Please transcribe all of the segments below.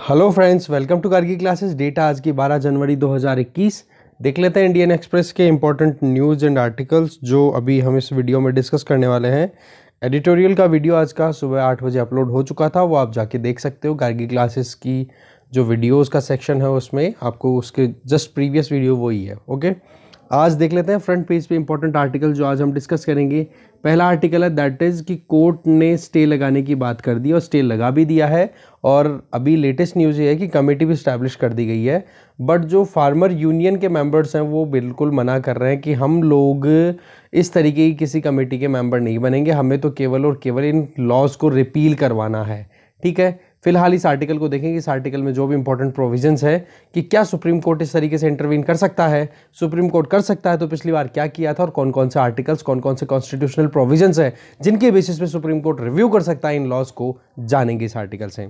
hello friends welcome to Kargi classes data आज की 12 जनवरी 2021 देख लेते हैं इंडियन एक्सप्रेस के इंपॉर्टेंट न्यूज़ एंड आर्टिकल्स जो अभी हम इस वीडियो में डिस्कस करने वाले हैं एडिटोरियल का वीडियो आज का सुबह आठ बजे अपलोड हो चुका था वो आप जाके देख सकते हो गार्गी क्लासेस की जो वीडियोज़ का सेक्शन है उसमें आपको उसके जस्ट प्रीवियस वीडियो वही है ओके आज देख लेते हैं फ्रंट पेज पे इंपॉर्टेंट आर्टिकल जो आज हम डिस्कस करेंगे पहला आर्टिकल है दैट इज़ कि कोर्ट ने स्टे लगाने की बात कर दी और स्टे लगा भी दिया है और अभी लेटेस्ट न्यूज़ ये है कि कमेटी भी इस्टेब्लिश कर दी गई है बट जो फार्मर यूनियन के मेंबर्स हैं वो बिल्कुल मना कर रहे हैं कि हम लोग इस तरीके की किसी कमेटी के मेंबर नहीं बनेंगे हमें तो केवल और केवल इन लॉज को रिपील करवाना है ठीक है फिलहाल इस आर्टिकल को देखेंगे इस आर्टिकल में जो भी इंपॉर्टेंट प्रोविजंस है कि क्या सुप्रीम कोर्ट इस तरीके से इंटरवीन कर सकता है सुप्रीम कोर्ट कर सकता है तो पिछली बार क्या किया था और कौन कौन से आर्टिकल्स कौन कौन से कॉन्स्टिट्यूशनल प्रोविजंस है जिनके बेसिस पे सुप्रीम कोर्ट रिव्यू कर सकता है इन लॉज को जानेंगे इस आर्टिकल से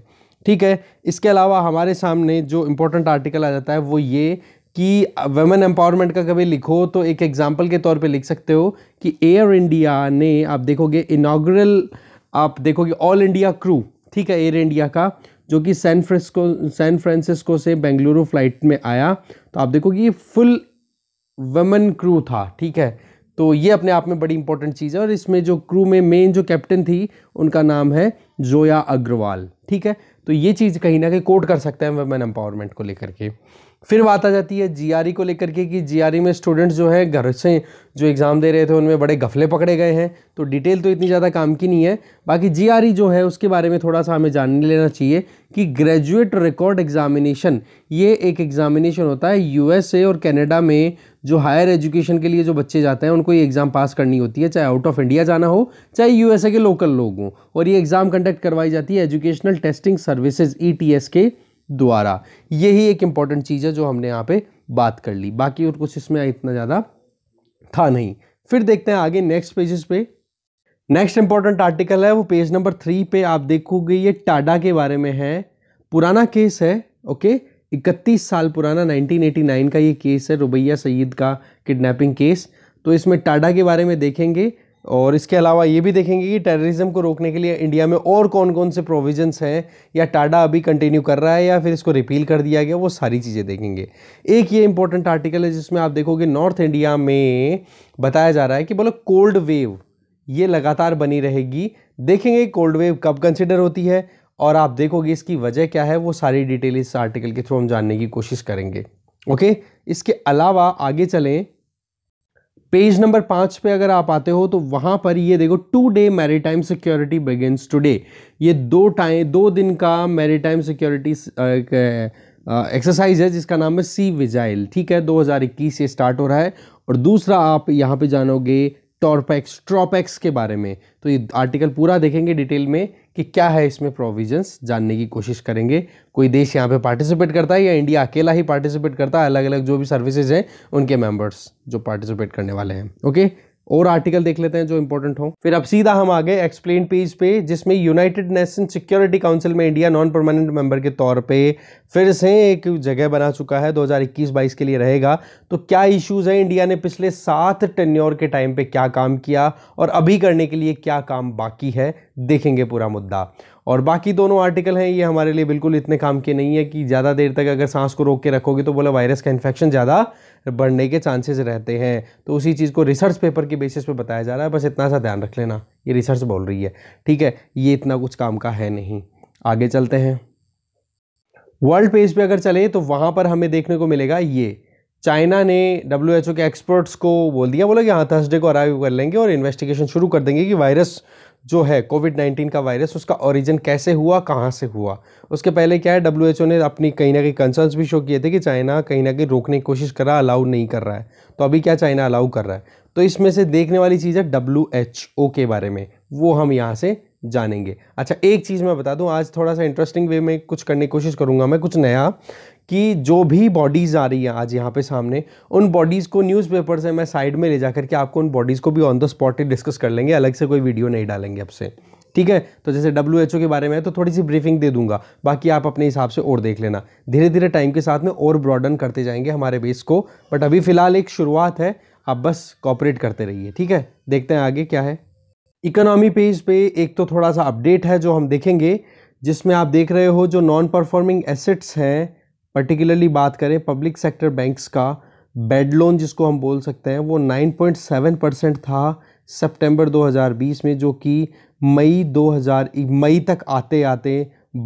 ठीक है इसके अलावा हमारे सामने जो इंपॉर्टेंट आर्टिकल आ जाता है वो ये कि वेमेन एम्पावरमेंट का कभी लिखो तो एक एग्जाम्पल के तौर पर लिख सकते हो कि एयर इंडिया ने आप देखोगे इनाग्रल आप देखोगे ऑल इंडिया क्रू ठीक है एयर इंडिया का जो कि सैन फ्रेस्को सैन फ्रांसिस्को से बेंगलुरु फ्लाइट में आया तो आप देखो कि ये फुल वमन क्रू था ठीक है तो ये अपने आप में बड़ी इंपॉर्टेंट चीज़ है और इसमें जो क्रू में मेन जो कैप्टन थी उनका नाम है जोया अग्रवाल ठीक है तो ये चीज़ कहीं ना कहीं कोट कर सकते हैं वमेन एम्पावरमेंट को लेकर के फिर बात आ जाती है जीआरई e को लेकर के कि जीआरई e में स्टूडेंट्स जो हैं घर से जो एग्ज़ाम दे रहे थे उनमें बड़े गफले पकड़े गए हैं तो डिटेल तो इतनी ज़्यादा काम की नहीं है बाकी जीआरई e जो है उसके बारे में थोड़ा सा हमें जान लेना चाहिए कि ग्रेजुएट रिकॉर्ड एग्ज़ामिनेशन ये एक एग्ज़ामिनेशन होता है यू और कैनेडा में जो हायर एजुकेशन के लिए जो बच्चे जाते हैं उनको ये एग्ज़ाम पास करनी होती है चाहे आउट ऑफ इंडिया जाना हो चाहे यू के लोकल लोग हों और ये एग्ज़ाम कंडक्ट करवाई जाती है एजुकेशनल टेस्टिंग सर्विसेज ई के द्वारा यही एक इंपॉर्टेंट चीज़ है जो हमने यहाँ पे बात कर ली बाकी और कुछ इसमें इतना ज़्यादा था नहीं फिर देखते हैं आगे नेक्स्ट पेजेस पे नेक्स्ट इंपॉर्टेंट आर्टिकल है वो पेज नंबर थ्री पे आप देखोगे ये टाडा के बारे में है पुराना केस है ओके इकतीस साल पुराना 1989 का ये केस है रुबैया सईद का किडनैपिंग केस तो इसमें टाडा के बारे में देखेंगे और इसके अलावा ये भी देखेंगे कि टेररिज्म को रोकने के लिए इंडिया में और कौन कौन से प्रोविजंस हैं या टाडा अभी कंटिन्यू कर रहा है या फिर इसको रिपील कर दिया गया वो सारी चीज़ें देखेंगे एक ये इंपॉर्टेंट आर्टिकल है जिसमें आप देखोगे नॉर्थ इंडिया में बताया जा रहा है कि बोलो कोल्ड वेव ये लगातार बनी रहेगी देखेंगे कोल्ड वेव कब कंसिडर होती है और आप देखोगे इसकी वजह क्या है वो सारी डिटेल इस आर्टिकल के थ्रू हम जानने की कोशिश करेंगे ओके इसके अलावा आगे चलें पेज नंबर पाँच पे अगर आप आते हो तो वहाँ पर ये देखो today maritime security begins today ये दो टाइम दो दिन का मैरीटाइम सिक्योरिटी एक्सरसाइज है जिसका नाम है सी विजाइल ठीक है 2021 से स्टार्ट हो रहा है और दूसरा आप यहाँ पे जानोगे टॉरपैक्स ट्रॉपैक्स के बारे में तो ये आर्टिकल पूरा देखेंगे डिटेल में कि क्या है इसमें प्रोविजंस जानने की कोशिश करेंगे कोई देश यहाँ पे पार्टिसिपेट करता है या इंडिया अकेला ही पार्टिसिपेट करता है अलग अलग जो भी सर्विसेज हैं उनके मेंबर्स जो पार्टिसिपेट करने वाले हैं ओके और आर्टिकल देख लेते हैं जो इंपॉर्टेंट हो फिर अब सीधा हम आगे एक्सप्लेन पेज पे जिसमें यूनाइटेड नेशन सिक्योरिटी काउंसिल में इंडिया नॉन परमानेंट मेंबर के तौर पे फिर से एक जगह बना चुका है 2021-22 के लिए रहेगा तो क्या इश्यूज है इंडिया ने पिछले सात टेन्योर के टाइम पे क्या काम किया और अभी करने के लिए क्या काम बाकी है देखेंगे पूरा मुद्दा और बाकी दोनों आर्टिकल हैं ये हमारे लिए बिल्कुल इतने काम के नहीं है कि ज़्यादा देर तक अगर सांस को रोक के रखोगे तो बोला वायरस का इन्फेक्शन ज़्यादा बढ़ने के चांसेस रहते हैं तो उसी चीज़ को रिसर्च पेपर के बेसिस पे बताया जा रहा है बस इतना सा ध्यान रख लेना ये रिसर्च बोल रही है ठीक है ये इतना कुछ काम का है नहीं आगे चलते हैं वर्ल्ड पेज पर अगर चले तो वहाँ पर हमें देखने को मिलेगा ये चाइना ने डब्ल्यू के एक्सपर्ट्स को बोल दिया बोला कि हाँ थर्सडे को अराइव कर लेंगे और इन्वेस्टिगेशन शुरू कर देंगे कि वायरस जो है कोविड नाइन्टीन का वायरस उसका ओरिजिन कैसे हुआ कहाँ से हुआ उसके पहले क्या है डब्ल्यू ने अपनी कहीं ना कहीं कंसर्न्स भी शो किए थे कि चाइना कहीं ना कहीं रोकने की कोशिश कर रहा है अलाउ नहीं कर रहा है तो अभी क्या चाइना अलाउ कर रहा है तो इसमें से देखने वाली चीज़ है डब्ल्यू के बारे में वो हम यहाँ से जानेंगे अच्छा एक चीज़ मैं बता दूँ आज थोड़ा सा इंटरेस्टिंग वे में कुछ करने की कोशिश करूंगा मैं कुछ नया कि जो भी बॉडीज़ आ रही हैं आज यहाँ पे सामने उन बॉडीज़ को न्यूज़पेपर से मैं साइड में ले जा करके आपको उन बॉडीज़ को भी ऑन द स्पॉट ही डिस्कस कर लेंगे अलग से कोई वीडियो नहीं डालेंगे अब से ठीक है तो जैसे डब्ल्यू के बारे में है तो थोड़ी सी ब्रीफिंग दे दूंगा बाकी आप अपने हिसाब से और देख लेना धीरे धीरे टाइम के साथ में और ब्रॉडन करते जाएंगे हमारे बेस को बट अभी फ़िलहाल एक शुरुआत है आप बस कॉपरेट करते रहिए ठीक है देखते हैं आगे क्या है इकोनॉमी पेज पे एक तो थोड़ा सा अपडेट है जो हम देखेंगे जिसमें आप देख रहे हो जो नॉन परफॉर्मिंग एसेट्स हैं पर्टिकुलरली बात करें पब्लिक सेक्टर बैंक्स का बेड लोन जिसको हम बोल सकते हैं वो 9.7 परसेंट था सितंबर 2020 में जो कि मई 2000 मई तक आते आते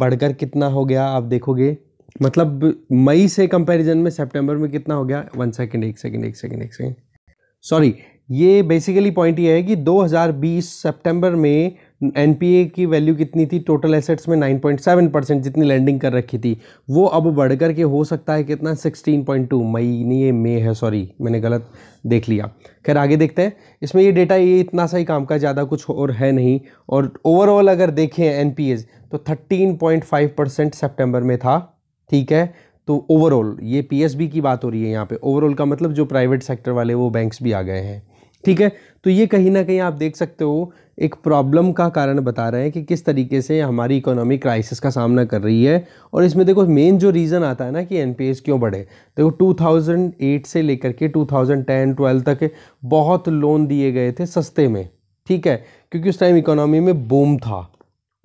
बढ़कर कितना हो गया आप देखोगे मतलब मई से कंपैरिजन में सितंबर में कितना हो गया वन सेकेंड एक सेकेंड एक सेकेंड एक सेकेंड सॉरी ये बेसिकली पॉइंट ये है कि 2020 सितंबर में एन की वैल्यू कितनी थी टोटल एसेट्स में 9.7 परसेंट जितनी लैंडिंग कर रखी थी वो अब बढ़कर के हो सकता है कितना 16.2 मई नहीं ये मई है सॉरी मैंने गलत देख लिया खैर आगे देखते हैं इसमें ये डेटा ये इतना सा ही काम का ज़्यादा कुछ और है नहीं और ओवरऑल अगर देखें एन तो थर्टीन परसेंट सेप्टेम्बर में था ठीक है तो ओवरऑल ये पी की बात हो रही है यहाँ पर ओवरऑल का मतलब जो प्राइवेट सेक्टर वाले वो बैंक्स भी आ गए हैं ठीक है तो ये कहीं ना कहीं आप देख सकते हो एक प्रॉब्लम का कारण बता रहे हैं कि किस तरीके से हमारी इकोनॉमी क्राइसिस का सामना कर रही है और इसमें देखो मेन जो रीज़न आता है ना कि एन क्यों बढ़े देखो 2008 से लेकर के 2010 12 तक बहुत लोन दिए गए थे सस्ते में ठीक है क्योंकि उस टाइम इकोनॉमी में बूम था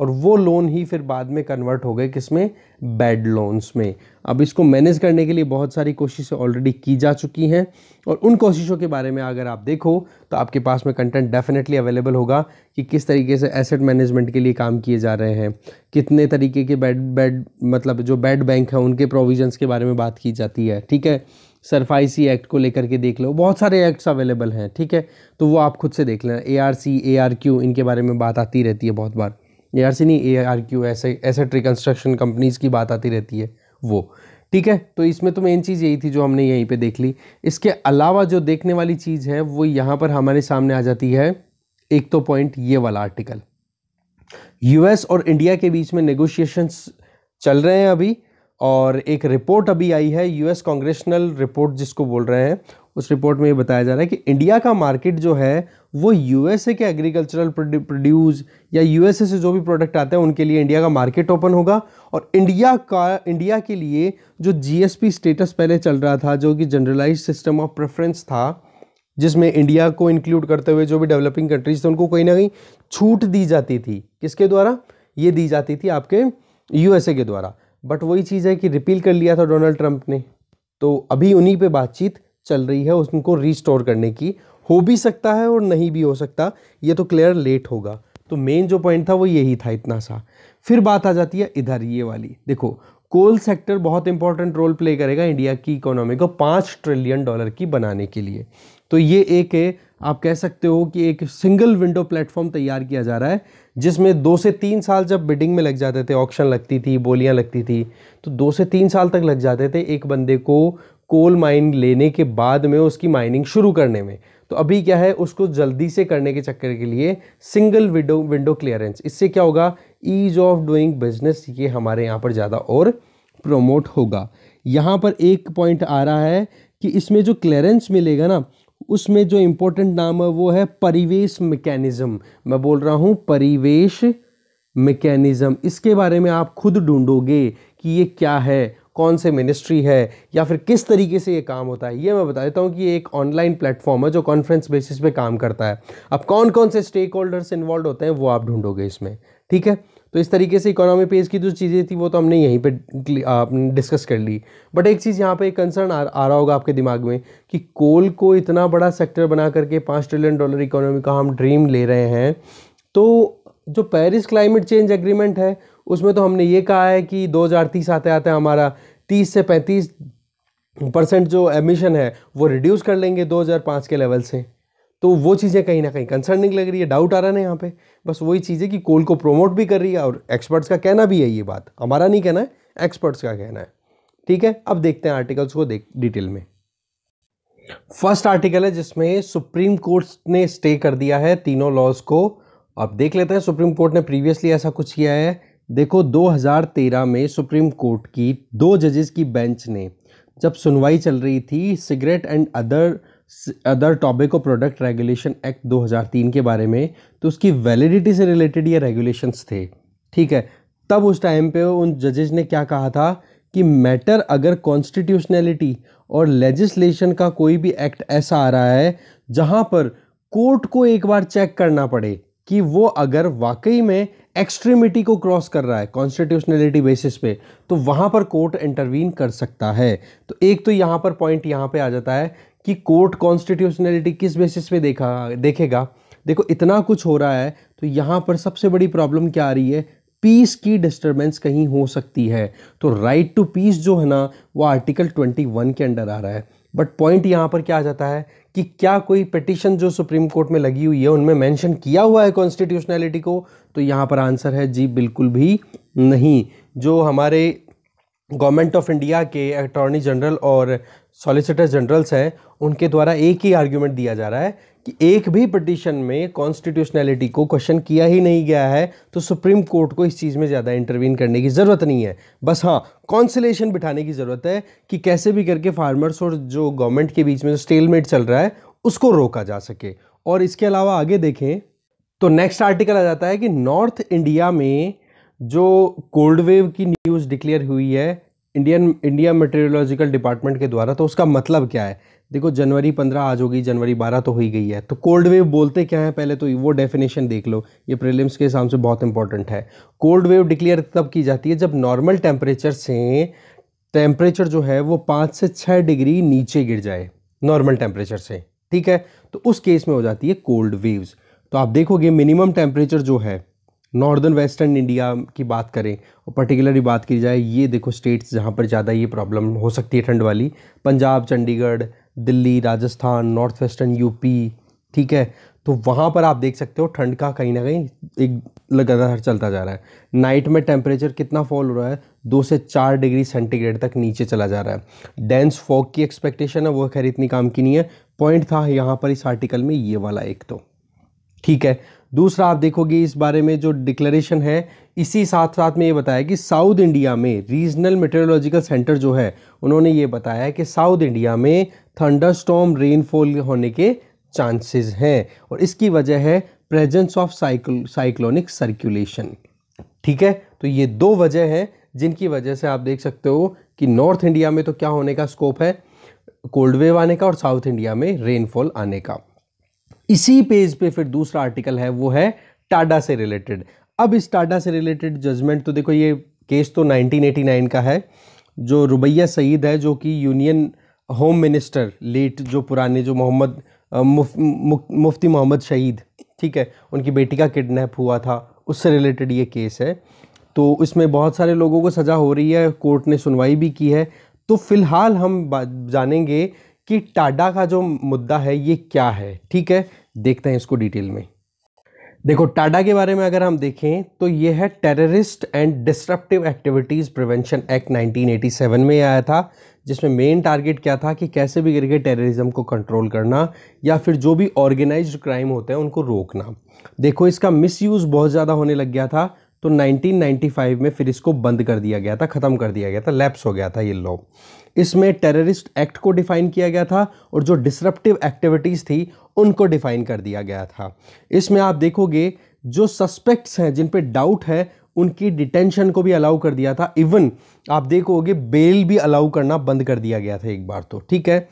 और वो लोन ही फिर बाद में कन्वर्ट हो गए किस में बैड लोन्स में अब इसको मैनेज करने के लिए बहुत सारी कोशिशें ऑलरेडी की जा चुकी हैं और उन कोशिशों के बारे में अगर आप देखो तो आपके पास में कंटेंट डेफिनेटली अवेलेबल होगा कि किस तरीके से एसेट मैनेजमेंट के लिए काम किए जा रहे हैं कितने तरीके के बैड बैड मतलब जो बैड बैंक हैं उनके प्रोविजन्स के बारे में बात की जाती है ठीक है सरफाइसी एक्ट को लेकर के देख लो बहुत सारे एक्ट्स अवेलेबल हैं ठीक है तो वो आप खुद से देख लेना A R C A R Q इनके बारे में बात आती रहती है बहुत बार यार सी नहीं ए आर क्यू ऐसे ऐसे रिकन्स्ट्रक्शन कंपनीज़ की बात आती रहती है वो ठीक है तो इसमें तो मेन चीज़ यही थी जो हमने यहीं पे देख ली इसके अलावा जो देखने वाली चीज़ है वो यहाँ पर हमारे सामने आ जाती है एक तो पॉइंट ये वाला आर्टिकल यूएस और इंडिया के बीच में नेगोशिएशंस चल रहे हैं अभी और एक रिपोर्ट अभी आई है यूएस कांग्रेसनल रिपोर्ट जिसको बोल रहे हैं उस रिपोर्ट में ये बताया जा रहा है कि इंडिया का मार्केट जो है वो यूएसए के एग्रीकल्चरल प्रोड्यूस या यूएसए से जो भी प्रोडक्ट आते हैं उनके लिए इंडिया का मार्केट ओपन होगा और इंडिया का इंडिया के लिए जो जीएसपी स्टेटस पहले चल रहा था जो कि जनरलाइज सिस्टम ऑफ प्रेफरेंस था जिसमें इंडिया को इंक्लूड करते हुए जो भी डेवलपिंग कंट्रीज थे उनको कहीं ना कहीं छूट दी जाती थी किसके द्वारा ये दी जाती थी आपके यूएसए के द्वारा बट वही चीज़ है कि रिपील कर लिया था डोनाल्ड ट्रंप ने तो अभी उन्हीं पे बातचीत चल रही है उनको रिस्टोर करने की हो भी सकता है और नहीं भी हो सकता ये तो क्लियर लेट होगा तो मेन जो पॉइंट था वो यही था इतना सा फिर बात आ जाती है इधर ये वाली देखो कोल सेक्टर बहुत इंपॉर्टेंट रोल प्ले करेगा इंडिया की इकोनॉमी को पाँच ट्रिलियन डॉलर की बनाने के लिए तो ये एक आप कह सकते हो कि एक सिंगल विंडो प्लेटफॉर्म तैयार किया जा रहा है जिसमें दो से तीन साल जब बिडिंग में लग जाते थे ऑक्शन लगती थी बोलियां लगती थी तो दो से तीन साल तक लग जाते थे एक बंदे को कोल माइन लेने के बाद में उसकी माइनिंग शुरू करने में तो अभी क्या है उसको जल्दी से करने के चक्कर के लिए सिंगल विंडो विंडो क्लियरेंस इससे क्या होगा ईज ऑफ डूइंग बिजनेस ये हमारे यहाँ पर ज़्यादा और प्रमोट होगा यहाँ पर एक पॉइंट आ रहा है कि इसमें जो क्लियरेंस मिलेगा ना उसमें जो इम्पोर्टेंट नाम है वो है परिवेश मैकेनिज्म मैं बोल रहा हूँ परिवेश मैकेनिज्म इसके बारे में आप खुद ढूंढोगे कि ये क्या है कौन से मिनिस्ट्री है या फिर किस तरीके से ये काम होता है ये मैं बता देता हूँ कि ये एक ऑनलाइन प्लेटफॉर्म है जो कॉन्फ्रेंस बेसिस पे काम करता है अब कौन कौन से स्टेक होल्डर्स इन्वॉल्व होते हैं वो आप ढूंढोगे इसमें ठीक है तो इस तरीके से इकोनॉमी पेज की जो चीज़ें थी वो तो हमने यहीं पे डिस्कस कर ली बट एक चीज़ यहाँ पे एक कंसर्न आ, आ रहा होगा आपके दिमाग में कि कोल को इतना बड़ा सेक्टर बना करके पाँच ट्रिलियन डॉलर इकोनॉमी का हम ड्रीम ले रहे हैं तो जो पेरिस क्लाइमेट चेंज एग्रीमेंट है उसमें तो हमने ये कहा है कि 2030 आते आते हमारा 30 से 35 परसेंट जो एमिशन है वो रिड्यूस कर लेंगे 2005 के लेवल से तो वो चीज़ें कहीं ना कहीं कंसर्निंग लग रही है डाउट आ रहा है यहाँ पे बस वही चीज़ है कि कोल को प्रोमोट भी कर रही है और एक्सपर्ट्स का कहना भी है ये बात हमारा नहीं कहना है एक्सपर्ट्स का कहना है ठीक है अब देखते हैं आर्टिकल्स को देख डिटेल में फर्स्ट आर्टिकल है जिसमें सुप्रीम कोर्ट ने स्टे कर दिया है तीनों लॉज को अब देख लेते हैं सुप्रीम कोर्ट ने प्रीवियसली ऐसा कुछ किया है देखो 2013 में सुप्रीम कोर्ट की दो जजेस की बेंच ने जब सुनवाई चल रही थी cigarette and other other of product regulation act 2003 के बारे में तो उसकी वैलिडिटी से रिलेटेड ये रेगुलेशंस थे ठीक है तब उस टाइम पे उन जजेज ने क्या कहा था कि मैटर अगर कॉन्स्टिट्यूशनैलिटी और लेजिस्लेशन का कोई भी एक्ट ऐसा आ रहा है जहाँ पर कोर्ट को एक बार चेक करना पड़े कि वो अगर वाकई में एक्सट्रीमिटी को क्रॉस कर रहा है कॉन्स्टिट्यूशनलिटी बेसिस पे तो वहाँ पर कोर्ट इंटरवीन कर सकता है तो एक तो यहाँ पर पॉइंट यहाँ पे आ जाता है कि कोर्ट कॉन्स्टिट्यूशनैलिटी किस बेसिस पे देखा देखेगा देखो इतना कुछ हो रहा है तो यहाँ पर सबसे बड़ी प्रॉब्लम क्या आ रही है पीस की डिस्टरबेंस कहीं हो सकती है तो राइट टू पीस जो है ना वो आर्टिकल 21 के अंडर आ रहा है बट पॉइंट यहाँ पर क्या आ जाता है कि क्या कोई पिटिशन जो सुप्रीम कोर्ट में लगी हुई है उनमें मेंशन किया हुआ है कॉन्स्टिट्यूशनैलिटी को तो यहाँ पर आंसर है जी बिल्कुल भी नहीं जो हमारे गवर्नमेंट ऑफ इंडिया के अटॉर्नी जनरल और सॉलिसिटर जनरल्स हैं उनके द्वारा एक ही आर्ग्यूमेंट दिया जा रहा है कि एक भी पटिशन में कॉन्स्टिट्यूशनैलिटी को क्वेश्चन किया ही नहीं गया है तो सुप्रीम कोर्ट को इस चीज़ में ज़्यादा इंटरवीन करने की ज़रूरत नहीं है बस हाँ कॉन्सिलेशन बिठाने की ज़रूरत है कि कैसे भी करके फार्मर्स और जो गवर्नमेंट के बीच में जो स्टेलमेट चल रहा है उसको रोका जा सके और इसके अलावा आगे देखें तो नेक्स्ट आर्टिकल आ जाता है कि नॉर्थ इंडिया में जो कोल्ड वेव की न्यूज़ डिक्लेयर हुई है इंडियन इंडिया मेट्रोलॉजिकल डिपार्टमेंट के द्वारा तो उसका मतलब क्या है देखो जनवरी पंद्रह आज होगी जनवरी बारह तो हो ही गई है तो कोल्ड वेव बोलते क्या है पहले तो वो डेफिनेशन देख लो ये प्रीलिम्स के हिसाब से बहुत इंपॉर्टेंट है कोल्ड वेव डिक्लेयर तब की जाती है जब नॉर्मल टेम्परेचर से टेम्परेचर जो है वो पाँच से छः डिग्री नीचे गिर जाए नॉर्मल टेम्परेचर से ठीक है तो उस केस में हो जाती है कोल्ड वेव्स तो आप देखोगे मिनिमम टेम्परेचर जो है नॉर्दर्न वेस्टर्न इंडिया की बात करें और पर्टिकुलरली बात की जाए ये देखो स्टेट्स जहाँ पर ज़्यादा ये प्रॉब्लम हो सकती है ठंड वाली Punjab Chandigarh Delhi Rajasthan north western UP ठीक है तो वहाँ पर आप देख सकते हो ठंड का कहीं ना कहीं एक लगातार चलता जा रहा है नाइट में टेम्परेचर कितना फॉल हो रहा है दो से चार डिग्री सेंटीग्रेड तक नीचे चला जा रहा है डेंस फॉग की एक्सपेक्टेशन है वो खैर इतनी काम की नहीं है पॉइंट था यहाँ पर इस आर्टिकल में ये वाला एक तो ठीक है दूसरा आप देखोगे इस बारे में जो डिक्लेरेशन है इसी साथ साथ में ये बताया कि साउथ इंडिया में रीजनल मेटेरोलॉजिकल सेंटर जो है उन्होंने ये बताया कि साउथ इंडिया में थंडर स्टॉम रेनफॉल होने के चांसेस हैं और इसकी वजह है presence of cyclo cyclonic circulation ठीक है तो ये दो वजह हैं जिनकी वजह से आप देख सकते हो कि नॉर्थ इंडिया में तो क्या होने का स्कोप है कोल्ड वेव आने का और साउथ इंडिया में रेनफॉल आने का इसी पेज पे फिर दूसरा आर्टिकल है वो है टाडा से रिलेटेड अब इस टाडा से रिलेटेड जजमेंट तो देखो ये केस तो 1989 का है जो रुबैया सईद है जो कि यूनियन होम मिनिस्टर लेट जो पुराने जो मोहम्मद मुफ, मुफ, मुफ्ती मोहम्मद शहीद ठीक है उनकी बेटी का किडनैप हुआ था उससे रिलेटेड ये केस है तो इसमें बहुत सारे लोगों को सज़ा हो रही है कोर्ट ने सुनवाई भी की है तो फ़िलहाल हम जानेंगे कि टाडा का जो मुद्दा है ये क्या है ठीक है देखते हैं इसको डिटेल में देखो टाटा के बारे में अगर हम देखें तो ये है terrorist and disruptive activities prevention act 1987 में आया था जिसमें मेन टारगेट क्या था कि कैसे भी करके टेररिज्म को कंट्रोल करना या फिर जो भी ऑर्गेनाइज्ड क्राइम होते हैं उनको रोकना देखो इसका मिसयूज़ बहुत ज़्यादा होने लग गया था तो 1995 में फिर इसको बंद कर दिया गया था ख़त्म कर दिया गया था लैप्स हो गया था ये लॉ इसमें टेररिस्ट एक्ट को डिफ़ाइन किया गया था और जो डिसरप्टिव एक्टिविटीज़ थी उनको डिफ़ाइन कर दिया गया था इसमें आप देखोगे जो सस्पेक्ट्स हैं जिन पे डाउट है उनकी डिटेंशन को भी अलाउ कर दिया था इवन आप देखोगे बेल भी अलाउ करना बंद कर दिया गया था एक बार तो ठीक है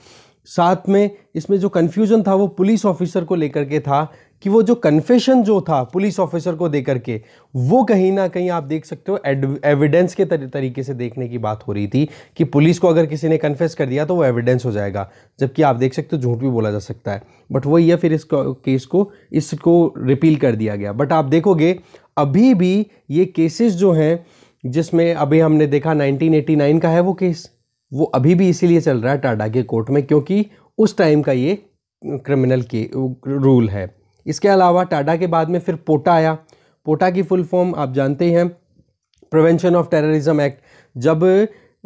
साथ में इसमें जो कन्फ्यूज़न था वो पुलिस ऑफिसर को लेकर के था कि वो जो कन्फेशन जो था पुलिस ऑफिसर को देकर के वो कहीं ना कहीं आप देख सकते हो एविडेंस के तरीके से देखने की बात हो रही थी कि पुलिस को अगर किसी ने कन्फेस कर दिया तो वो एविडेंस हो जाएगा जबकि आप देख सकते हो झूठ भी बोला जा सकता है बट वही है फिर इस केस को इसको रिपील कर दिया गया बट आप देखोगे अभी भी ये केसेस जो हैं जिसमें अभी हमने देखा 1989 का है वो केस वो अभी भी इसीलिए चल रहा है टाटा के कोर्ट में क्योंकि उस टाइम का ये क्रिमिनल के रूल है इसके अलावा टाटा के बाद में फिर पोटा आया पोटा की फुल फॉर्म आप जानते ही हैं प्रिवेंशन ऑफ टेररिज्म एक्ट जब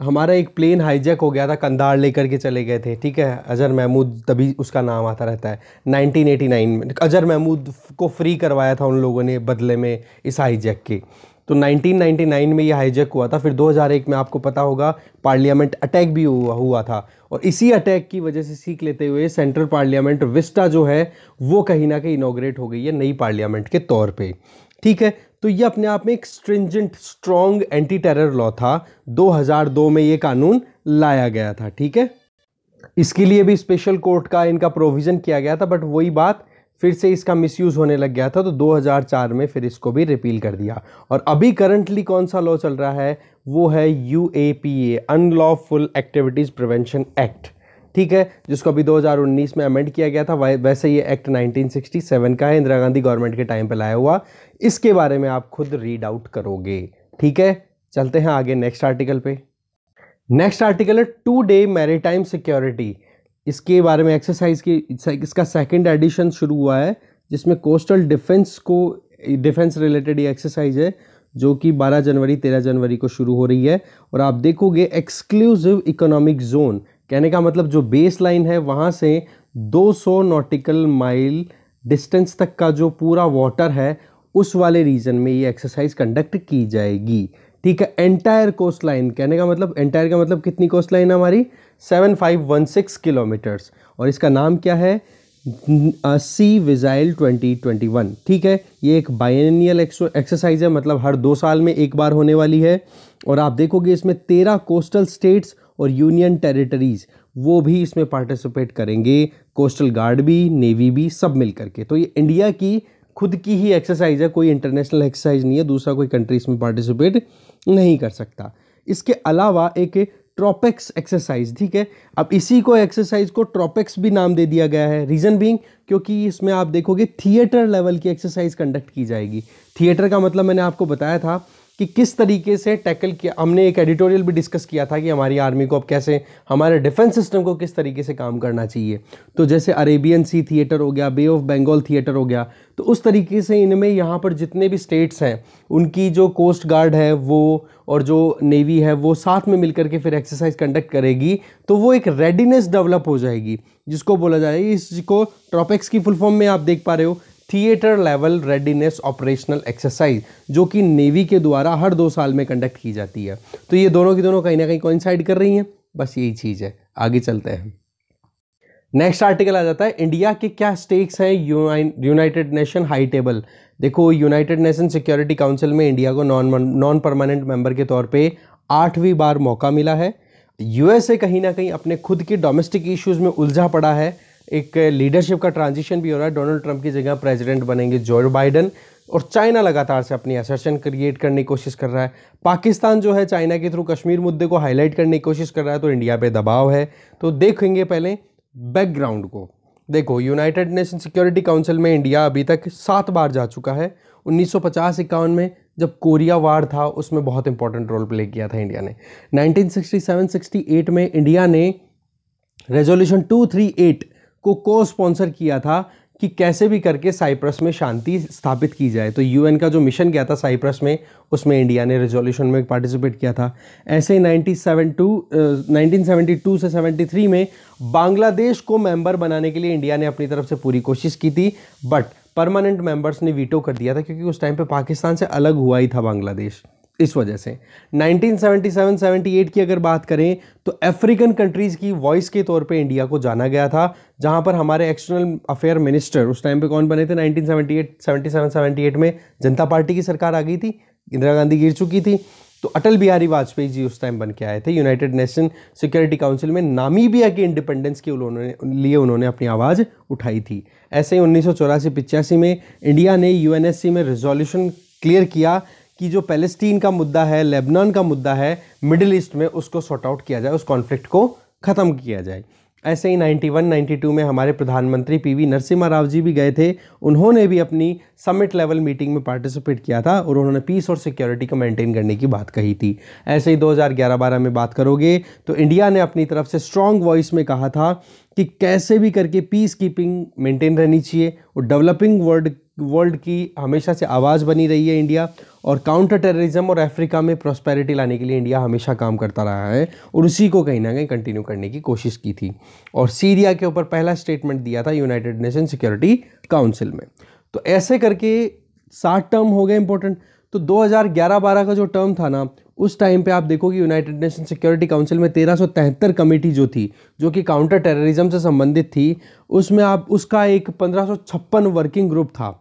हमारा एक प्लेन हाईजैक हो गया था कंधार लेकर के चले गए थे ठीक है अजहर महमूद तभी उसका नाम आता रहता है 1989 में अजहर महमूद को फ्री करवाया था उन लोगों ने बदले में इस हाईजैक के तो 1999 में ये हाईजैक हुआ था फिर 2001 में आपको पता होगा पार्लियामेंट अटैक भी हुआ हुआ था और इसी अटैक की वजह से सीख लेते हुए सेंट्रल पार्लियामेंट विस्टा जो है वो कहीं ना कहीं इनोग्रेट हो गई है नई पार्लियामेंट के तौर पर ठीक है तो ये अपने आप में एक stringent strong anti terror law था 2002 में ये कानून लाया गया था ठीक है इसके लिए भी स्पेशल कोर्ट का इनका प्रोविज़न किया गया था बट वही बात फिर से इसका मिसयूज़ होने लग गया था तो 2004 में फिर इसको भी रिपील कर दिया और अभी करंटली कौन सा लॉ चल रहा है वो है U A P A unlawful activities prevention act ठीक है जिसको अभी 2019 में अमेंड किया गया था वैसे ये एक्ट 1967 का है इंदिरा गांधी गवर्नमेंट के टाइम पर लाया हुआ इसके बारे में आप खुद रीड आउट करोगे ठीक है चलते हैं आगे नेक्स्ट आर्टिकल पे नेक्स्ट आर्टिकल है टू डे मेरी सिक्योरिटी इसके बारे में एक्सरसाइज की इसका सेकंड एडिशन शुरू हुआ है जिसमें कोस्टल डिफेंस को डिफेंस रिलेटेड ये एक्सरसाइज है जो कि 12 जनवरी 13 जनवरी को शुरू हो रही है और आप देखोगे एक्सक्लूसिव इकोनॉमिक जोन कहने का मतलब जो बेस लाइन है वहाँ से 200 नॉटिकल माइल डिस्टेंस तक का जो पूरा वाटर है उस वाले रीजन में ये एक्सरसाइज कंडक्ट की जाएगी ठीक है एंटायर कोस्ट लाइन कहने का मतलब एंटायर का मतलब कितनी कोस्ट लाइन है हमारी 7516 किलोमीटर्स और इसका नाम क्या है सी विजाइल 2021 ठीक है ये एक बाइनियल एक्सरसाइज है मतलब हर दो साल में एक बार होने वाली है और आप देखोगे इसमें तेरह कोस्टल स्टेट्स और यूनियन टेरिटरीज़ वो भी इसमें पार्टिसिपेट करेंगे कोस्टल गार्ड भी नेवी भी सब मिल करके तो ये इंडिया की खुद की ही एक्सरसाइज है कोई इंटरनेशनल एक्सरसाइज नहीं है दूसरा कोई कंट्री इसमें पार्टिसिपेट नहीं कर सकता इसके अलावा एक ट्रॉपिक्स एक्सरसाइज ठीक है अब इसी को एक्सरसाइज को ट्रॉपिक्स भी नाम दे दिया गया है रीज़न बीइंग क्योंकि इसमें आप देखोगे थिएटर लेवल की एक्सरसाइज कंडक्ट की जाएगी थिएटर का मतलब मैंने आपको बताया था कि किस तरीके से टैकल किया हमने एक एडिटोरियल भी डिस्कस किया था कि हमारी आर्मी को अब कैसे हमारे डिफेंस सिस्टम को किस तरीके से काम करना चाहिए तो जैसे अरेबियन सी थिएटर हो गया बे ऑफ बंगाल थिएटर हो गया तो उस तरीके से इनमें यहाँ पर जितने भी स्टेट्स हैं उनकी जो कोस्ट गार्ड है वो और जो नेवी है वो साथ में मिलकर के फिर एक्सरसाइज कंडक्ट करेगी तो वो एक रेडीनेस डेवलप हो जाएगी जिसको बोला जाए इसको ट्रॉपिक्स की फुल फॉर्म में आप देख पा रहे हो theatre level readiness operational exercise जो कि नेवी के द्वारा हर दो साल में कंडक्ट की जाती है तो ये दोनों की दोनों कहीं ना कहीं कोइंसाइड कर रही हैं बस यही चीज़ है आगे चलते हैं नेक्स्ट आर्टिकल आ जाता है इंडिया के क्या स्टेक्स हैं यूनाइटेड नेशन हाई टेबल देखो यूनाइटेड नेशन सिक्योरिटी काउंसिल में इंडिया को नॉन नॉन परमानेंट मेंबर के तौर पे आठवीं बार मौका मिला है यूएसए कहीं ना कहीं अपने खुद के डोमेस्टिक इश्यूज में उलझा पड़ा है एक लीडरशिप का ट्रांजिशन भी हो रहा है डोनाल्ड ट्रंप की जगह प्रेसिडेंट बनेंगे जो बाइडन और चाइना लगातार से अपनी असर्शन क्रिएट करने की कोशिश कर रहा है पाकिस्तान जो है चाइना के थ्रू कश्मीर मुद्दे को हाईलाइट करने की कोशिश कर रहा है तो इंडिया पे दबाव है तो देखेंगे पहले बैकग्राउंड को देखो यूनाइटेड नेशन सिक्योरिटी काउंसिल में इंडिया अभी तक सात बार जा चुका है उन्नीस सौ में जब कोरिया वार था उसमें बहुत इंपॉर्टेंट रोल प्ले किया था इंडिया ने 1967-68 में इंडिया ने रेजोल्यूशन 238 को को स्पॉन्सर किया था कि कैसे भी करके साइप्रस में शांति स्थापित की जाए तो यूएन का जो मिशन गया था साइप्रस में उसमें इंडिया ने रेजोल्यूशन में पार्टिसिपेट किया था ऐसे ही नाइनटीन सेवेंटी टू से 73 में बांग्लादेश को मेंबर बनाने के लिए इंडिया ने अपनी तरफ से पूरी कोशिश की थी बट परमानेंट मेंबर्स ने वीटो कर दिया था क्योंकि उस टाइम पे पाकिस्तान से अलग हुआ ही था बांग्लादेश इस वजह से 1977-78 की अगर बात करें तो अफ्रीकन कंट्रीज़ की वॉइस के तौर पे इंडिया को जाना गया था जहां पर हमारे एक्सटर्नल अफेयर मिनिस्टर उस टाइम पे कौन बने थे 1978 77 78 में जनता पार्टी की सरकार आ गई थी इंदिरा गांधी गिर चुकी थी तो अटल बिहारी वाजपेयी जी उस टाइम बन के आए थे यूनाइटेड नेशन सिक्योरिटी काउंसिल में नामीबिया के इंडिपेंडेंस के उन्होंने लिए उन्होंने अपनी आवाज़ उठाई थी ऐसे ही उन्नीस सौ में इंडिया ने यूएनएससी में रेजोल्यूशन क्लियर किया कि जो पैलेस्टीन का मुद्दा है लेबनान का मुद्दा है मिडिल ईस्ट में उसको सॉर्ट आउट किया जाए उस कॉन्फ्लिक्ट को ख़त्म किया जाए ऐसे ही 91 92 में हमारे प्रधानमंत्री पीवी नरसिम्हा राव जी भी गए थे उन्होंने भी अपनी समिट लेवल मीटिंग में पार्टिसिपेट किया था और उन्होंने पीस और सिक्योरिटी को मेंटेन करने की बात कही थी ऐसे ही 2011-12 में बात करोगे तो इंडिया ने अपनी तरफ से स्ट्रॉन्ग वॉइस में कहा था कि कैसे भी करके पीस कीपिंग मेंटेन रहनी चाहिए और डेवलपिंग वर्ल्ड वर्ल्ड की हमेशा से आवाज़ बनी रही है इंडिया और काउंटर टेररिज्म और अफ्रीका में प्रॉस्पेरिटी लाने के लिए इंडिया हमेशा काम करता रहा है और उसी को कहीं ना कहीं कंटिन्यू करने की कोशिश की थी और सीरिया के ऊपर पहला स्टेटमेंट दिया था यूनाइटेड नेशन सिक्योरिटी काउंसिल में तो ऐसे करके सात टर्म हो गए इंपॉर्टेंट तो 2011-12 का जो टर्म था ना उस टाइम पे आप देखोगे यूनाइटेड नेशन सिक्योरिटी काउंसिल में तेरह कमेटी जो थी जो कि काउंटर टेररिज्म से संबंधित थी उसमें आप उसका एक पंद्रह वर्किंग ग्रुप था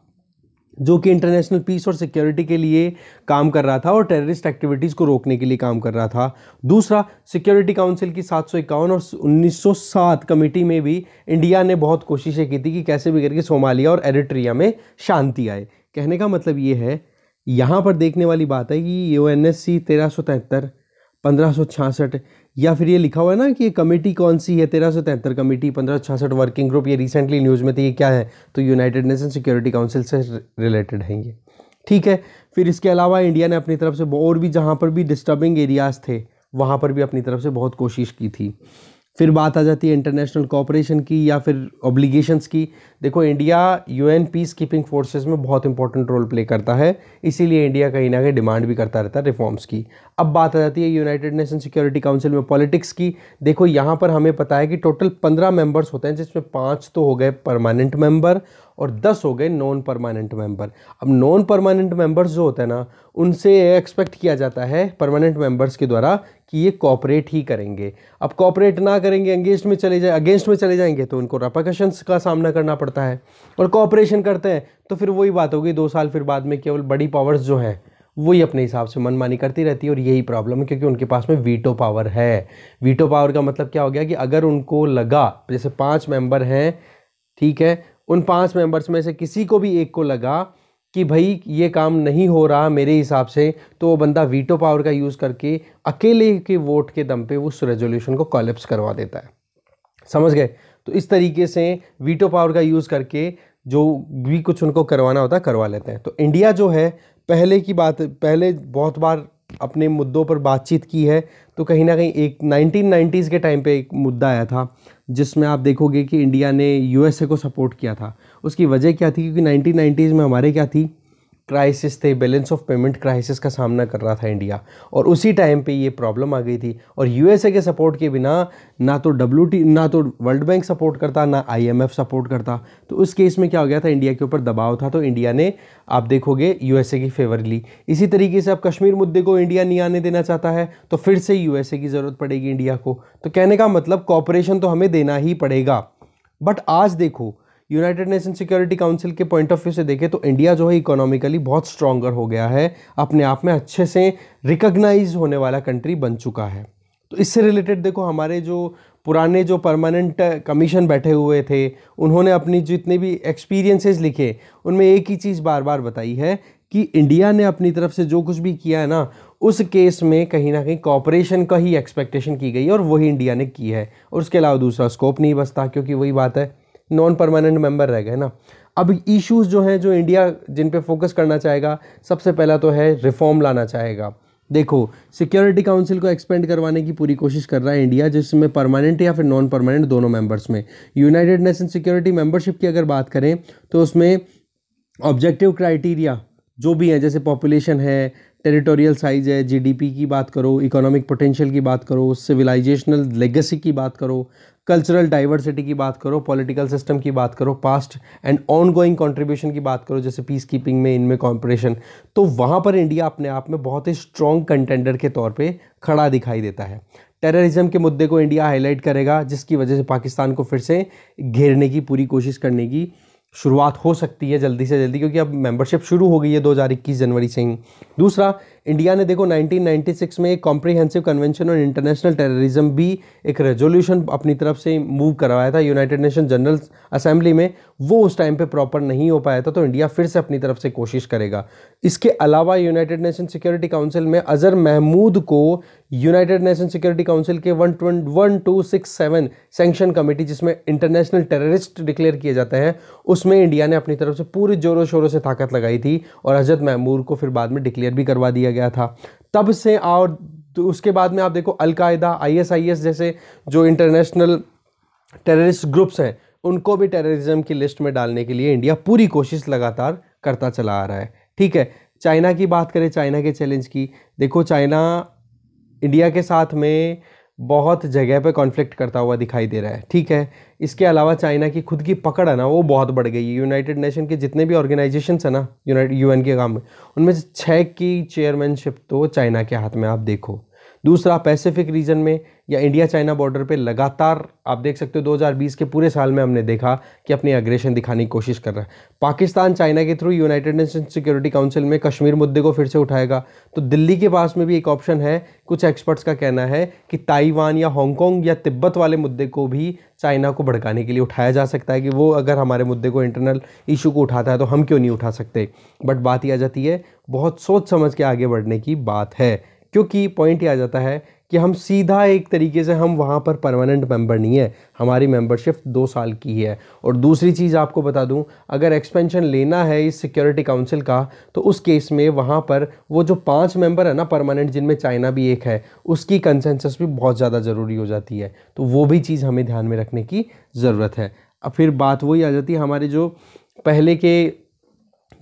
जो कि इंटरनेशनल पीस और सिक्योरिटी के लिए काम कर रहा था और टेररिस्ट एक्टिविटीज़ को रोकने के लिए काम कर रहा था दूसरा सिक्योरिटी काउंसिल की सात सौ इक्यावन और 1907 कमेटी में भी इंडिया ने बहुत कोशिशें की थी कि कैसे भी करके सोमालिया और एरिट्रिया में शांति आए कहने का मतलब ये है यहाँ पर देखने वाली बात है कि यू एन एस सी तेरह सौ तिहत्तर पंद्रह सौ छियासठ या फिर ये लिखा हुआ है ना कि ये कमेटी कौन सी है तेरह सौ तिहत्तर कमेटी पंद्रह सौ छियासठ वर्किंग ग्रुप ये रिसेंटली न्यूज़ में थी ये क्या है तो यूनाइटेड नेशन सिक्योरिटी काउंसिल से रिलेटेड है ये ठीक है फिर इसके अलावा इंडिया ने अपनी तरफ से और भी जहाँ पर भी डिस्टर्बिंग एरियाज़ थे वहाँ पर भी अपनी तरफ से बहुत कोशिश की थी फिर बात आ जाती है इंटरनेशनल कॉपरेशन की या फिर ऑब्लिगेशंस की देखो India UN peace keeping forces में बहुत इंपॉर्टेंट रोल प्ले करता है इसीलिए इंडिया कहीं ना कहीं डिमांड भी करता रहता है रिफॉर्म्स की अब बात आ जाती है यूनाइटेड नेशन सिक्योरिटी काउंसिल में पॉलिटिक्स की देखो यहाँ पर हमें पता है कि टोटल पंद्रह मेम्बर्स होते हैं जिसमें पाँच तो हो गए परमानेंट मेम्बर और दस हो गए नॉन परमानेंट मेंबर अब नॉन परमानेंट मेंबर्स जो होते हैं ना उनसे एक्सपेक्ट किया जाता है परमानेंट मेंबर्स के द्वारा कि ये कॉपरेट ही करेंगे अब कॉपरेट ना करेंगे अंगेंस्ट में चले जाए अगेंस्ट में चले जाएंगे तो उनको रपाकशंस का सामना करना पड़ता है और कॉपरेशन करते हैं तो फिर वही बात होगी दो साल फिर बाद में केवल बड़ी पावर्स जो हैं वही अपने हिसाब से मनमानी करती रहती है और यही प्रॉब्लम है क्योंकि उनके पास में वीटो पावर है वीटो पावर का मतलब क्या हो गया कि अगर उनको लगा जैसे पाँच मेंबर हैं ठीक है उन पांच मेंबर्स में से किसी को भी एक को लगा कि भाई ये काम नहीं हो रहा मेरे हिसाब से तो वो बंदा वीटो पावर का यूज़ करके अकेले के वोट के दम पे उस रेजोल्यूशन को कॉलेप्स करवा देता है समझ गए तो इस तरीके से वीटो पावर का यूज़ करके जो भी कुछ उनको करवाना होता है करवा लेते हैं तो इंडिया जो है पहले की बात पहले बहुत बार अपने मुद्दों पर बातचीत की है तो कहीं ना कहीं एक 1990s के टाइम पे एक मुद्दा आया था जिसमें आप देखोगे कि इंडिया ने यूएसए को सपोर्ट किया था उसकी वजह क्या थी क्योंकि 1990s में हमारे क्या थी क्राइसिस थे बैलेंस ऑफ पेमेंट क्राइसिस का सामना कर रहा था इंडिया और उसी टाइम पे ये प्रॉब्लम आ गई थी और यूएसए के सपोर्ट के बिना ना तो डब्ल्यू ना तो वर्ल्ड बैंक सपोर्ट करता ना आईएमएफ सपोर्ट करता तो उस केस में क्या हो गया था इंडिया के ऊपर दबाव था तो इंडिया ने आप देखोगे यूएसए की फेवर ली इसी तरीके से अब कश्मीर मुद्दे को इंडिया नहीं आने देना चाहता है तो फिर से यूएसए की ज़रूरत पड़ेगी इंडिया को तो कहने का मतलब कॉपरेशन तो हमें देना ही पड़ेगा बट आज देखो यूनाइटेड नेशन सिक्योरिटी काउंसिल के पॉइंट ऑफ व्यू से देखें तो इंडिया जो है इकोनॉमिकली बहुत स्ट्रॉगर हो गया है अपने आप में अच्छे से रिकग्नाइज होने वाला कंट्री बन चुका है तो इससे रिलेटेड देखो हमारे जो पुराने जो परमानेंट कमीशन बैठे हुए थे उन्होंने अपनी जितने भी एक्सपीरियंसेस लिखे उनमें एक ही चीज़ बार बार बताई है कि इंडिया ने अपनी तरफ से जो कुछ भी किया है ना उस केस में कहीं ना कहीं कॉपरेशन का ही एक्सपेक्टेशन की गई और वही इंडिया ने की है और उसके अलावा दूसरा स्कोप नहीं बचता क्योंकि वही बात है नॉन परमानेंट मेंबर रह गए ना अब इश्यूज जो हैं जो इंडिया जिन पे फोकस करना चाहेगा सबसे पहला तो है रिफॉर्म लाना चाहेगा देखो सिक्योरिटी काउंसिल को एक्सपेंड करवाने की पूरी कोशिश कर रहा है इंडिया जिसमें परमानेंट या फिर नॉन परमानेंट दोनों मेंबर्स में यूनाइटेड नेशन सिक्योरिटी मेंबरशिप की अगर बात करें तो उसमें ऑब्जेक्टिव क्राइटेरिया जो भी हैं जैसे पॉपुलेशन है टेरिटोरियल साइज है जीडीपी की बात करो इकोनॉमिक पोटेंशियल की बात करो सिविलाइजेशनल लेगेसी की बात करो कल्चरल डाइवर्सिटी की बात करो पॉलिटिकल सिस्टम की बात करो past and ongoing contribution की बात करो जैसे पीस कीपिंग में इनमें कॉम्परेशन तो वहाँ पर इंडिया अपने आप में बहुत ही स्ट्रॉन्ग कंटेंडर के तौर पर खड़ा दिखाई देता है टेररिज्म के मुद्दे को इंडिया हाईलाइट करेगा जिसकी वजह से पाकिस्तान को फिर से घेरने की पूरी कोशिश करने की शुरुआत हो सकती है जल्दी से जल्दी क्योंकि अब मेंबरशिप शुरू हो गई है दो जनवरी से ही दूसरा इंडिया ने देखो 1996 में एक comprehensive convention on international terrorism भी एक रेजोल्यूशन अपनी तरफ से मूव करवाया था यूनाइटेड नेशन जनरल असेंबली में वो उस टाइम पे प्रॉपर नहीं हो पाया था तो इंडिया फिर से अपनी तरफ से कोशिश करेगा इसके अलावा यूनाइटेड नेशन सिक्योरिटी काउंसिल में अजहर महमूद को यूनाइटेड नेशन सिक्योरिटी काउंसिल के one one two six seven sanction committee जिसमें इंटरनेशनल टेररिस्ट डिक्लेयर किए जाते हैं उसमें इंडिया ने अपनी तरफ से पूरे जोरों शोरों से ताकत लगाई थी और अजहर महमूद को फिर बाद में डिक्लेयर भी करवा दिया गया था तब से और तो उसके बाद में आप देखो अलकायदा आईएसआईएस जैसे जो इंटरनेशनल टेररिस्ट ग्रुप्स हैं उनको भी टेररिज्म की लिस्ट में डालने के लिए इंडिया पूरी कोशिश लगातार करता चला आ रहा है ठीक है चाइना की बात करें चाइना के चैलेंज की देखो चाइना इंडिया के साथ में बहुत जगह पे कॉन्फ्लिक्ट करता हुआ दिखाई दे रहा है ठीक है इसके अलावा चाइना की खुद की पकड़ है ना वो बहुत बढ़ गई है यूनाइटेड नेशन के जितने भी ऑर्गेनाइजेशन है ना यूनाइटेड यूएन के काम में उनमें से छः की चेयरमैनशिप तो चाइना के हाथ में आप देखो दूसरा पैसिफिक रीजन में या इंडिया चाइना बॉर्डर पे लगातार आप देख सकते हो 2020 के पूरे साल में हमने देखा कि अपनी अग्रेशन दिखाने की कोशिश कर रहा है पाकिस्तान चाइना के through United Nation Security Council में कश्मीर मुद्दे को फिर से उठाएगा तो दिल्ली के पास में भी एक ऑप्शन है कुछ एक्सपर्ट्स का कहना है कि ताइवान या हांगकॉन्ग या तिब्बत वाले मुद्दे को भी चाइना को भड़काने के लिए उठाया जा सकता है कि वो अगर हमारे मुद्दे को इंटरनल इशू को उठाता है तो हम क्यों नहीं उठा सकते बट बात यह आ जाती है बहुत सोच समझ के आगे बढ़ने की बात है क्योंकि पॉइंट ये आ जाता है कि हम सीधा एक तरीके से हम वहाँ पर परमानेंट मेंबर नहीं है हमारी मेंबरशिप दो साल की है और दूसरी चीज़ आपको बता दूँ अगर एक्सपेंशन लेना है इस सिक्योरिटी काउंसिल का तो उस केस में वहाँ पर वो जो पांच मेंबर है ना परमानेंट जिनमें चाइना भी एक है उसकी कंसेंसस भी बहुत ज़्यादा ज़रूरी हो जाती है तो वो भी चीज़ हमें ध्यान में रखने की ज़रूरत है अब फिर बात वही आ जाती है हमारे जो पहले के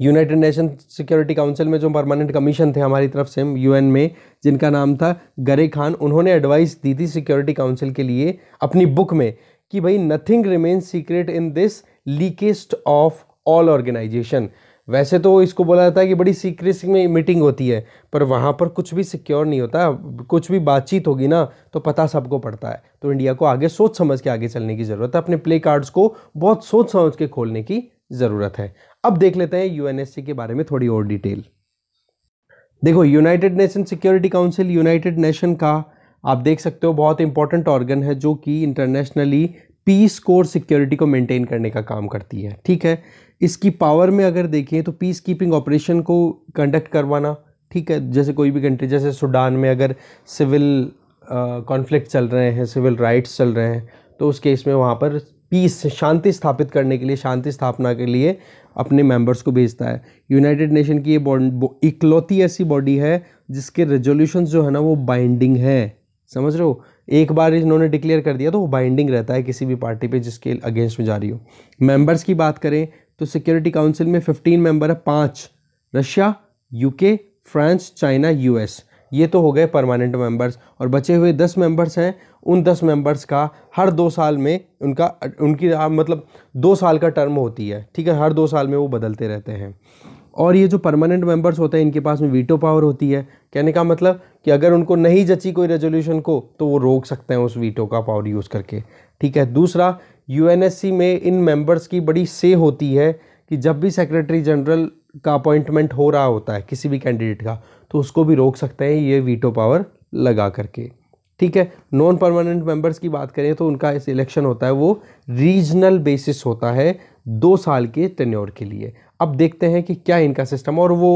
यूनाइटेड नेशन सिक्योरिटी काउंसिल में जो परमानेंट कमीशन थे हमारी तरफ से यूएन में जिनका नाम था गरे खान उन्होंने एडवाइस दी थी सिक्योरिटी काउंसिल के लिए अपनी बुक में कि भाई nothing remains secret in this leakiest of all organization वैसे तो इसको बोला जाता है कि बड़ी सीक्रेसी में मीटिंग होती है पर वहाँ पर कुछ भी सिक्योर नहीं होता कुछ भी बातचीत होगी ना तो पता सबको पड़ता है तो इंडिया को आगे सोच समझ के आगे चलने की ज़रूरत है अपने प्ले कार्ड्स को बहुत सोच समझ के खोलने की ज़रूरत है अब देख लेते हैं यूएनएससी के बारे में थोड़ी और डिटेल देखो United Nation Security Council United Nation का आप देख सकते हो बहुत इंपॉर्टेंट ऑर्गन है जो कि इंटरनेशनली पीस कोर सिक्योरिटी को मेंटेन करने का काम करती है ठीक है इसकी पावर में अगर देखें तो पीस कीपिंग ऑपरेशन को कंडक्ट करवाना ठीक है जैसे कोई भी कंट्री जैसे सूडान में अगर सिविल कॉन्फ्लिक्ट चल रहे हैं सिविल राइट्स चल रहे हैं तो उस केस में वहाँ पर पीस शांति स्थापित करने के लिए शांति स्थापना के लिए अपने मेंबर्स को भेजता है यूनाइटेड नेशन की ये इकलौती ऐसी बॉडी है जिसके रेजोल्यूशन जो है ना वो बाइंडिंग है समझ रहे हो एक बार इन्होंने डिक्लेयर कर दिया तो वो बाइंडिंग रहता है किसी भी पार्टी पे जिसके अगेंस्ट में जा रही हो मेंबर्स की बात करें तो सिक्योरिटी काउंसिल में 15 मेंबर है पाँच Russia UK France China US ये तो हो गए परमानेंट मेंबर्स और बचे हुए दस मेंबर्स हैं उन दस मेंबर्स का हर दो साल में उनका उनकी मतलब दो साल का टर्म होती है ठीक है हर दो साल में वो बदलते रहते हैं और ये जो परमानेंट मेंबर्स होते हैं इनके पास में वीटो पावर होती है कहने का मतलब कि अगर उनको नहीं जची कोई रेजोल्यूशन को तो वो रोक सकते हैं उस वीटो का पावर यूज़ करके ठीक है दूसरा यू में इन मेंबर्स की बड़ी से होती है कि जब भी सेक्रेटरी जनरल का अपॉइंटमेंट हो रहा होता है किसी भी कैंडिडेट का तो उसको भी रोक सकते हैं ये वीटो पावर लगा करके ठीक है नॉन परमानेंट मेंबर्स की बात करें तो उनका इस इलेक्शन होता है वो रीजनल बेसिस होता है दो साल के टेन्योर के लिए अब देखते हैं कि क्या इनका सिस्टम और वो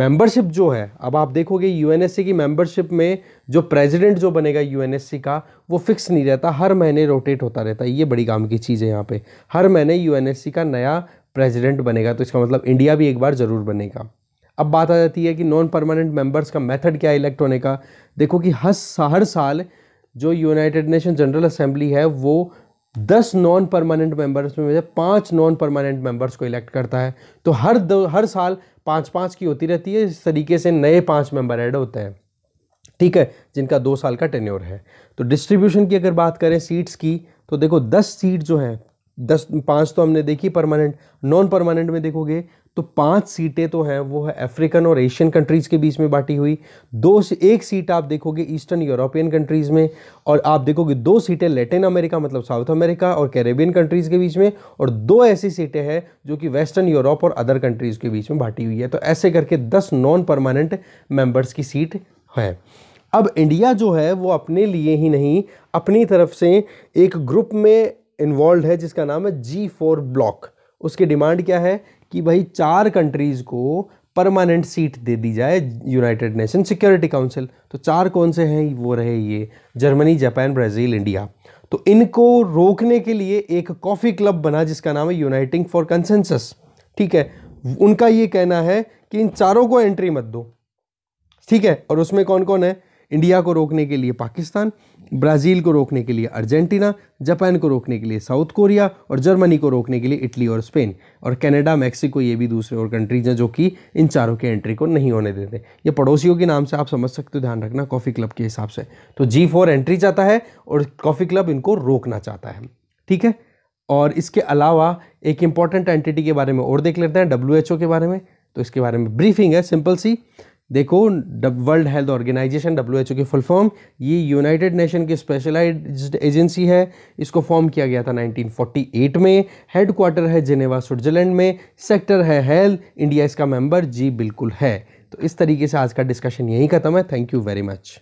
मेंबरशिप जो है अब आप देखोगे यूएनएससी की मेंबरशिप में जो प्रेसिडेंट जो बनेगा यूएनएससी का वो फिक्स नहीं रहता हर महीने रोटेट होता रहता है ये बड़ी काम की चीज़ है यहाँ पे हर महीने यूएनएससी का नया प्रेसिडेंट बनेगा तो इसका मतलब इंडिया भी एक बार ज़रूर बनेगा अब बात आ जाती है कि नॉन परमानेंट मेंबर्स का मेथड क्या है इलेक्ट होने का देखो कि हर हर साल जो यूनाइटेड नेशन जनरल असेंबली है वो दस नॉन परमानेंट मेंबर्स में से पाँच नॉन परमानेंट मेंबर्स को इलेक्ट करता है तो हर दो हर साल पाँच पाँच की होती रहती है इस तरीके से नए पाँच मेंबर ऐड होते हैं ठीक है जिनका दो साल का टेन्योर है तो डिस्ट्रीब्यूशन की अगर बात करें सीट्स की तो देखो दस सीट जो हैं दस पाँच तो हमने देखी परमानेंट नॉन परमानेंट में देखोगे तो पांच सीटें तो हैं वो है अफ्रीकन और एशियन कंट्रीज़ के बीच में बांटी हुई दो से एक सीट आप देखोगे ईस्टर्न यूरोपियन कंट्रीज़ में और आप देखोगे दो सीटें लेटिन अमेरिका मतलब साउथ अमेरिका और कैरेबियन कंट्रीज़ के बीच में और दो ऐसी सीटें हैं जो कि वेस्टर्न यूरोप और अदर कंट्रीज़ के बीच में बांटी हुई है तो ऐसे करके दस नॉन परमानेंट मेम्बर्स की सीट है अब इंडिया जो है वो अपने लिए ही नहीं अपनी तरफ से एक ग्रुप में इन्वॉल्व है जिसका नाम है जी फोर ब्लॉक उसकी डिमांड क्या है कि भाई चार कंट्रीज़ को परमानेंट सीट दे दी जाए यूनाइटेड नेशन सिक्योरिटी काउंसिल तो चार कौन से हैं वो रहे ये जर्मनी जापान ब्राज़ील इंडिया तो इनको रोकने के लिए एक कॉफ़ी क्लब बना जिसका नाम है यूनाइटिंग फॉर कंसेंसस ठीक है उनका ये कहना है कि इन चारों को एंट्री मत दो ठीक है और उसमें कौन कौन है इंडिया को रोकने के लिए पाकिस्तान ब्राज़ील को रोकने के लिए अर्जेंटीना जापान को रोकने के लिए साउथ कोरिया और जर्मनी को रोकने के लिए इटली और स्पेन और कनाडा मैक्सिको ये भी दूसरे और कंट्रीज हैं जो कि इन चारों के एंट्री को नहीं होने देते ये पड़ोसियों के नाम से आप समझ सकते हो ध्यान रखना कॉफ़ी क्लब के हिसाब से तो जी फोर एंट्री चाहता है और कॉफ़ी क्लब इनको रोकना चाहता है ठीक है और इसके अलावा एक इम्पॉर्टेंट एंटिटी के बारे में और देख लेते हैं डब्ल्यू के बारे में तो इसके बारे में ब्रीफिंग है सिंपल सी देखो World Health Organization W H O की फुल फॉर्म ये यूनाइटेड नेशन की स्पेशलाइज्ड एजेंसी है इसको फॉर्म किया गया था 1948 में हेड क्वार्टर है जिनेवा स्विट्जरलैंड में सेक्टर है हेल्थ इंडिया इसका मेंबर जी बिल्कुल है तो इस तरीके से आज का डिस्कशन यहीं खत्म है थैंक यू वेरी मच